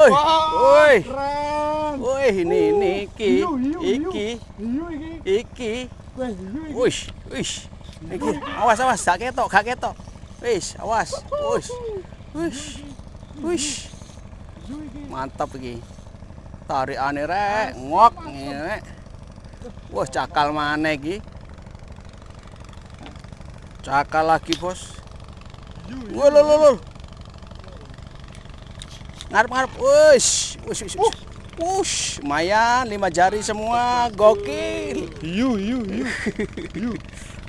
Woi. Woi. Woi, ini oh, ini iki. Iki. Iki. Wis, wis. Iki, awas awas gak ketok, gak ketok. Wis, awas. Wis. Wis. Wis. Mantap iki. Tarik ane rek, ngok rek. Wah, cakal mana iki? Cakal lagi, Bos. Woi, lho lho lho. Ngarep-ngarep. Wush, wush, wush. wush. Wush, lumayan lima jari semua, gokil. Yu, yu, yu, yu.